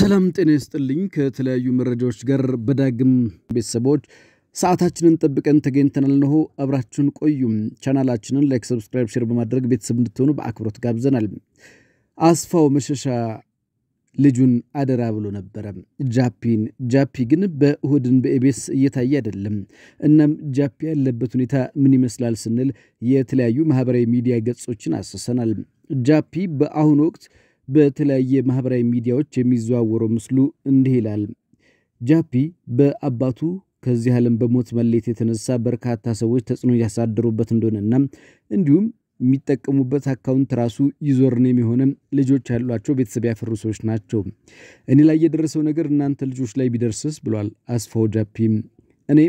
ሰላም ጤና ይስጥልኝ። ከተለያዩ መረጃዎች ጋር በዳግም ቤተሰቦች ሰዓታችንን ጠብቀን ተገኝተናል። እንሆ አብራችሁን ቆዩም። ቻናላችንን ላይክ፣ ሰብስክራይብ፣ ሼር በማድረግ ቤተሰብ እንድትሆኑ በአክብሮት ጋብዘናል። አስፋው መሸሻ ልጁን አደራ ብሎ ነበረ ጃፒን። ጃፒ ግን በእሁድን በኤቤስ እየታየ አይደለም። እናም ጃፒ ያለበት ሁኔታ ምን ይመስላል ስንል የተለያዩ ማህበራዊ ሚዲያ ገጾችን አስሰናል። ጃፒ በአሁኑ ወቅት በተለያየ ማህበራዊ ሚዲያዎች የሚዘዋወረው ምስሉ እንዲህ ይላል። ጃፒ በአባቱ ከዚህ ዓለም በሞት መሌት የተነሳ በርካታ ሰዎች ተጽዕኖ እያሳደሩበት እንደሆነና እንዲሁም የሚጠቀሙበት አካውንት ራሱ ዩዘርኔም የሆነ ልጆች ያሏቸው ቤተሰብ ያፈሩ ሰዎች ናቸው። እኔ ላይ የደረሰው ነገር እናንተ ልጆች ላይ ቢደርስስ ብሏል አስፋው ጃፒም። እኔ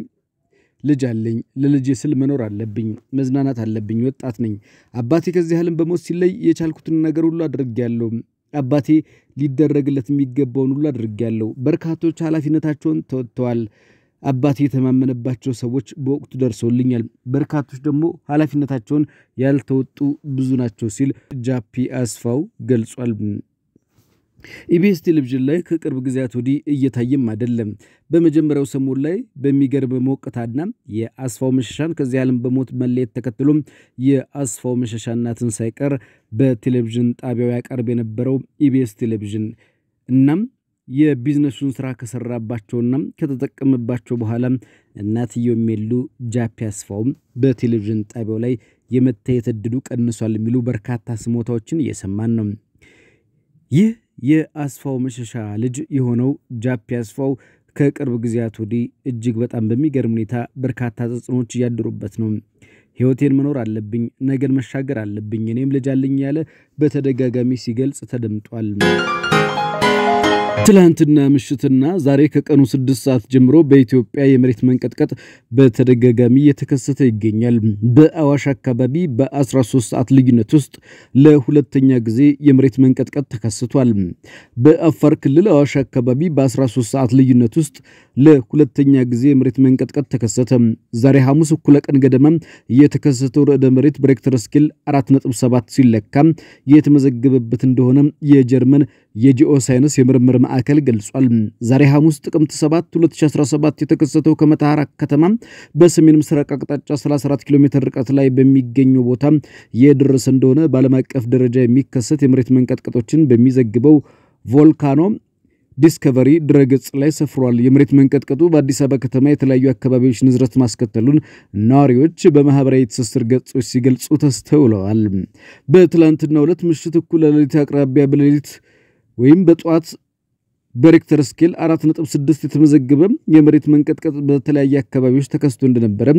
ልጅ አለኝ። ለልጄ ስል መኖር አለብኝ፣ መዝናናት አለብኝ። ወጣት ነኝ። አባቴ ከዚህ ዓለም በሞት ሲለይ የቻልኩትን ነገር ሁሉ አድርጌያለሁ። አባቴ ሊደረግለት የሚገባውን ሁሉ አድርጌያለሁ። በርካቶች ኃላፊነታቸውን ተወጥተዋል። አባቴ የተማመነባቸው ሰዎች በወቅቱ ደርሰውልኛል በርካቶች ደግሞ ኃላፊነታቸውን ያልተወጡ ብዙ ናቸው ሲል ጃፒ አስፋው ገልጿል። ኢቢኤስ ቴሌቪዥን ላይ ከቅርብ ጊዜያት ወዲህ እየታየም አይደለም። በመጀመሪያው ሰሞን ላይ በሚገርም ሞቅታና የአስፋው መሸሻን ከዚህ ዓለም በሞት መለየት ተከትሎም የአስፋው መሸሻ እናትን ሳይቀር በቴሌቪዥን ጣቢያው ያቀርብ የነበረው ኢቢኤስ ቴሌቪዥን እናም የቢዝነሱን ስራ ከሰራባቸውና ከተጠቀመባቸው በኋላ እናትየው የሚሉ ጃፒ አስፋውም በቴሌቪዥን ጣቢያው ላይ የመታየት እድሉ ቀንሷል የሚሉ በርካታ ስሞታዎችን እየሰማን ነው። ይህ የአስፋው መሸሻ ልጅ የሆነው ጃፒ አስፋው ከቅርብ ጊዜያት ወዲህ እጅግ በጣም በሚገርም ሁኔታ በርካታ ተጽዕኖዎች እያደሩበት ነው። ህይወቴን መኖር አለብኝ፣ ነገን መሻገር አለብኝ፣ እኔም ልጅ አለኝ ያለ በተደጋጋሚ ሲገልጽ ተደምጧል። ትላንትና ምሽትና ዛሬ ከቀኑ ስድስት ሰዓት ጀምሮ በኢትዮጵያ የመሬት መንቀጥቀጥ በተደጋጋሚ እየተከሰተ ይገኛል። በአዋሽ አካባቢ በ13 ሰዓት ልዩነት ውስጥ ለሁለተኛ ጊዜ የመሬት መንቀጥቀጥ ተከስቷል። በአፋር ክልል አዋሽ አካባቢ በ13 ሰዓት ልዩነት ውስጥ ለሁለተኛ ጊዜ የመሬት መንቀጥቀጥ ተከሰተ። ዛሬ ሐሙስ እኩለ ቀን ገደማ የተከሰተው ርዕደ መሬት በሬክተር ስኬል 4.7 ሲለካ የተመዘገበበት እንደሆነ የጀርመን የጂኦሳይንስ የምርምር ማዕከል ገልጿል። ዛሬ ሐሙስ ጥቅምት 7 2017 የተከሰተው ከመተሐራ ከተማ በሰሜን ምስራቅ አቅጣጫ 34 ኪሎ ሜትር ርቀት ላይ በሚገኘው ቦታ የደረሰ እንደሆነ በዓለም አቀፍ ደረጃ የሚከሰት የመሬት መንቀጥቀጦችን በሚዘግበው ቮልካኖ ዲስከቨሪ ድረገጽ ላይ ሰፍሯል። የመሬት መንቀጥቀጡ በአዲስ አበባ ከተማ የተለያዩ አካባቢዎች ንዝረት ማስከተሉን ነዋሪዎች በማህበራዊ ትስስር ገጾች ሲገልጹ ተስተውለዋል። በትላንትና ሁለት ምሽት እኩለ ሌሊት አቅራቢያ በሌሊት ወይም በጠዋት በሬክተር ስኬል 4.6 የተመዘገበ የመሬት መንቀጥቀጥ በተለያየ አካባቢዎች ተከስቶ እንደነበረ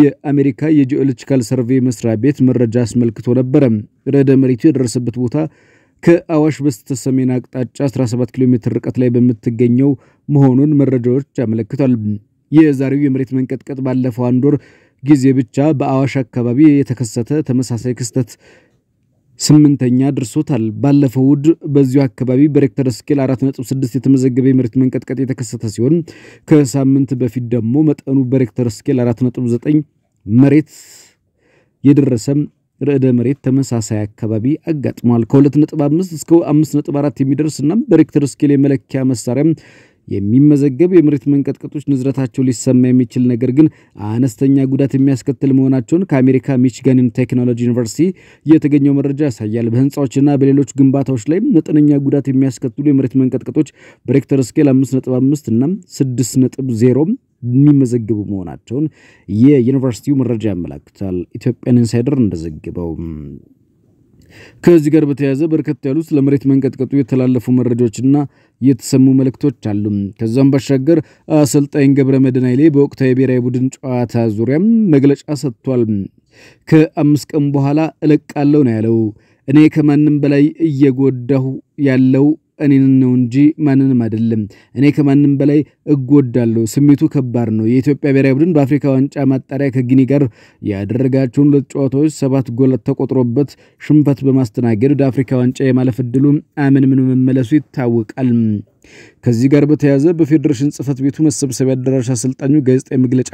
የአሜሪካ የጂኦሎጂካል ሰርቬይ መስሪያ ቤት መረጃ አስመልክቶ ነበረ። ርዕደ መሬቱ የደረሰበት ቦታ ከአዋሽ በስተ ሰሜን አቅጣጫ 17 ኪሎ ሜትር ርቀት ላይ በምትገኘው መሆኑን መረጃዎች ያመለክቷል። የዛሬው የመሬት መንቀጥቀጥ ባለፈው አንድ ወር ጊዜ ብቻ በአዋሽ አካባቢ የተከሰተ ተመሳሳይ ክስተት ስምንተኛ ደርሶታል። ባለፈው እሁድ በዚሁ አካባቢ በሬክተር ስኬል 4.6 የተመዘገበ የመሬት መንቀጥቀጥ የተከሰተ ሲሆን ከሳምንት በፊት ደግሞ መጠኑ በሬክተር ስኬል 4.9 መሬት የደረሰ ርዕደ መሬት ተመሳሳይ አካባቢ አጋጥሟል። ከ2.5 እስከ 5.4 እና በሬክተር ስኬል የመለኪያ መሳሪያም የሚመዘገብ የመሬት መንቀጥቀጦች ንዝረታቸው ሊሰማ የሚችል ነገር ግን አነስተኛ ጉዳት የሚያስከትል መሆናቸውን ከአሜሪካ ሚችጋን ቴክኖሎጂ ዩኒቨርሲቲ የተገኘው መረጃ ያሳያል። በህንፃዎችና በሌሎች ግንባታዎች ላይ መጠነኛ ጉዳት የሚያስከትሉ የመሬት መንቀጥቀጦች በሬክተር ስኬል 5.5 እና 6.0 የሚመዘግቡ መሆናቸውን የዩኒቨርሲቲው መረጃ ያመላክታል። ኢትዮጵያን ኢንሳይደር እንደዘግበው ከዚህ ጋር በተያያዘ በርከት ያሉት ለመሬት መንቀጥቀጡ የተላለፉ መረጃዎችና የተሰሙ መልእክቶች አሉ። ከዛም ባሻገር አሰልጣኝ ገብረ መድህን ኃይሌ በወቅታዊ የብሔራዊ ቡድን ጨዋታ ዙሪያም መግለጫ ሰጥቷል። ከአምስት ቀን በኋላ እለቃለሁ ነው ያለው። እኔ ከማንም በላይ እየጎዳሁ ያለው እኔን ነው እንጂ ማንንም አይደለም። እኔ ከማንም በላይ እጎዳለሁ። ስሜቱ ከባድ ነው። የኢትዮጵያ ብሔራዊ ቡድን በአፍሪካ ዋንጫ ማጣሪያ ከጊኒ ጋር ያደረጋቸውን ሁለት ጨዋታዎች ሰባት ጎል ተቆጥሮበት ሽንፈት በማስተናገድ ወደ አፍሪካ ዋንጫ የማለፍ እድሉ አምን ምን መመለሱ ይታወቃል። ከዚህ ጋር በተያያዘ በፌዴሬሽን ጽህፈት ቤቱ መሰብሰቢያ አዳራሽ አሰልጣኙ ጋዜጣዊ መግለጫ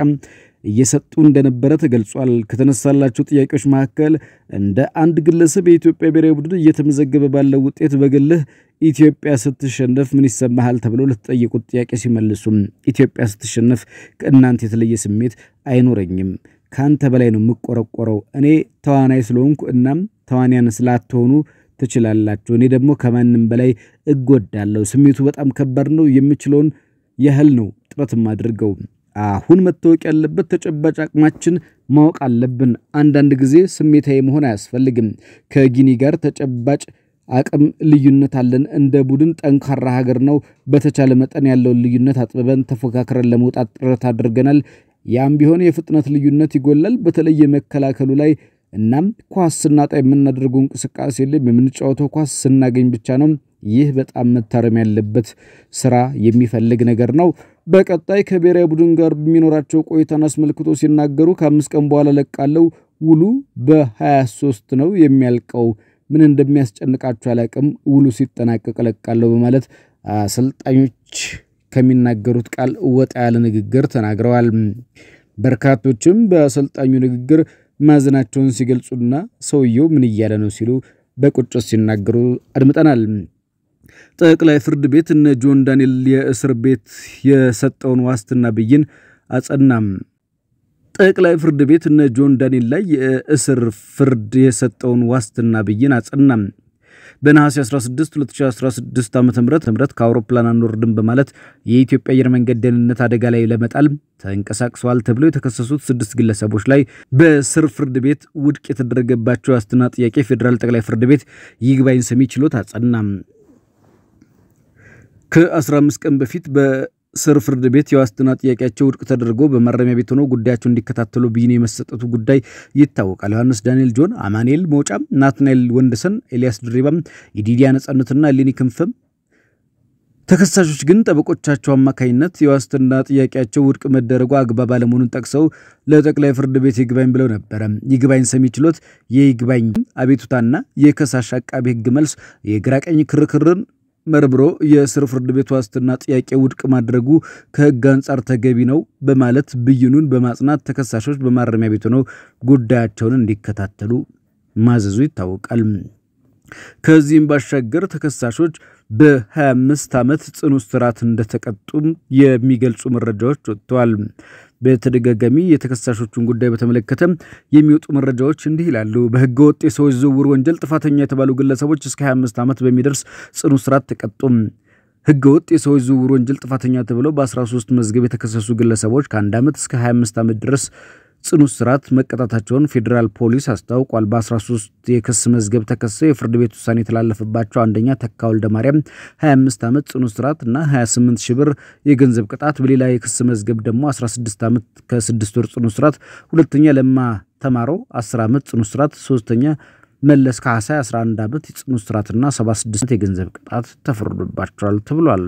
እየሰጡ እንደነበረ ተገልጿል። ከተነሳላቸው ጥያቄዎች መካከል እንደ አንድ ግለሰብ የኢትዮጵያ ብሔራዊ ቡድን እየተመዘገበ ባለው ውጤት በግልህ ኢትዮጵያ ስትሸነፍ ምን ይሰማሃል ተብሎ ለተጠየቁት ጥያቄ ሲመልሱም ኢትዮጵያ ስትሸነፍ ከእናንተ የተለየ ስሜት አይኖረኝም፣ ከአንተ በላይ ነው የምቆረቆረው፣ እኔ ተዋናይ ስለሆንኩ እናም ተዋንያን ስላትሆኑ ትችላላችሁ፣ እኔ ደግሞ ከማንም በላይ እጎዳለሁ። ስሜቱ በጣም ከባድ ነው፣ የምችለውን ያህል ነው ጥረትም አድርገው አሁን መታወቅ ያለበት ተጨባጭ አቅማችን ማወቅ አለብን። አንዳንድ ጊዜ ስሜታዊ መሆን አያስፈልግም። ከጊኒ ጋር ተጨባጭ አቅም ልዩነት አለን። እንደ ቡድን ጠንካራ ሀገር ነው። በተቻለ መጠን ያለውን ልዩነት አጥብበን ተፎካክረን ለመውጣት ጥረት አድርገናል። ያም ቢሆን የፍጥነት ልዩነት ይጎላል፣ በተለይ የመከላከሉ ላይ። እናም ኳስ ስናጣ የምናደርገው እንቅስቃሴ የለም። የምንጫወተው ኳስ ስናገኝ ብቻ ነው። ይህ በጣም መታረም ያለበት ስራ የሚፈልግ ነገር ነው። በቀጣይ ከብሔራዊ ቡድን ጋር በሚኖራቸው ቆይታን አስመልክቶ ሲናገሩ ከአምስት ቀን በኋላ ለቃለው ውሉ በ23 ነው የሚያልቀው። ምን እንደሚያስጨንቃቸው አላቅም። ውሉ ሲጠናቀቅ ለቃለሁ በማለት አሰልጣኞች ከሚናገሩት ቃል ወጣ ያለ ንግግር ተናግረዋል። በርካቶችም በአሰልጣኙ ንግግር ማዘናቸውን ሲገልጹና ሰውየው ምን እያለ ነው ሲሉ በቁጭት ሲናገሩ አድምጠናል። ጠቅላይ ፍርድ ቤት እነ ጆን ዳንኤል የእስር ቤት የሰጠውን ዋስትና ብይን አጸናም። ጠቅላይ ፍርድ ቤት እነ ጆን ዳንኤል ላይ የእስር ፍርድ የሰጠውን ዋስትና ብይን አጸናም። በነሐሴ 16 2016 ዓ ም ከአውሮፕላን አንወርድም በማለት የኢትዮጵያ አየር መንገድ ደህንነት አደጋ ላይ ለመጣል ተንቀሳቅሰዋል ተብለው የተከሰሱት ስድስት ግለሰቦች ላይ በስር ፍርድ ቤት ውድቅ የተደረገባቸው ዋስትና ጥያቄ ፌዴራል ጠቅላይ ፍርድ ቤት ይግባኝ ሰሚ ችሎት አጸናም። ከ15 ቀን በፊት በስር ፍርድ ቤት የዋስትና ጥያቄያቸው ውድቅ ተደርጎ በማረሚያ ቤት ሆነው ጉዳያቸው እንዲከታተሉ ብይን የመሰጠቱ ጉዳይ ይታወቃል። ዮሐንስ ዳንኤል ጆን፣ አማኑኤል መውጫም፣ ናትናኤል ወንድሰን፣ ኤልያስ ድሪባም፣ የዲዲያ ነጻነትና ሌኒ ክንፈም ተከሳሾች ግን ጠበቆቻቸው አማካኝነት የዋስትና ጥያቄያቸው ውድቅ መደረጉ አግባብ አለመሆኑን ጠቅሰው ለጠቅላይ ፍርድ ቤት ይግባኝ ብለው ነበረ። ይግባኝ ሰሚ ችሎት የይግባኝ አቤቱታና የከሳሽ አቃቢ ሕግ መልስ የግራቀኝ ክርክርን መርምሮ የስር ፍርድ ቤት ዋስትና ጥያቄ ውድቅ ማድረጉ ከህግ አንጻር ተገቢ ነው በማለት ብይኑን በማጽናት ተከሳሾች በማረሚያ ቤት ሆነው ጉዳያቸውን እንዲከታተሉ ማዘዙ ይታወቃል። ከዚህም ባሻገር ተከሳሾች በ25 ዓመት ጽኑ እስራት እንደተቀጡም የሚገልጹ መረጃዎች ወጥተዋል። በተደጋጋሚ የተከሳሾቹን ጉዳይ በተመለከተ የሚወጡ መረጃዎች እንዲህ ይላሉ። በህገ ወጥ የሰዎች ዝውውር ወንጀል ጥፋተኛ የተባሉ ግለሰቦች እስከ 25 ዓመት በሚደርስ ጽኑ እስራት ተቀጡም። ህገ ወጥ የሰዎች ዝውውር ወንጀል ጥፋተኛ ተብለው በ13 መዝገብ የተከሰሱ ግለሰቦች ከአንድ ዓመት እስከ 25 ዓመት ድረስ ጽኑ እስራት መቀጣታቸውን ፌዴራል ፖሊስ አስታውቋል። በ13 የክስ መዝገብ ተከሰው የፍርድ ቤት ውሳኔ የተላለፈባቸው አንደኛ ተካ ወልደ ማርያም 25 ዓመት ጽኑ እስራት እና 28 ሺህ ብር የገንዘብ ቅጣት፣ በሌላ የክስ መዝገብ ደግሞ 16 ዓመት ከ6 ወር ጽኑ እስራት፣ ሁለተኛ ለማ ተማሮ 10 ዓመት ጽኑ እስራት፣ ሶስተኛ መለስ ካሳይ 11 ዓመት ጽኑ እስራትና 76 የገንዘብ ቅጣት ተፈርዶባቸዋል ተብሏል።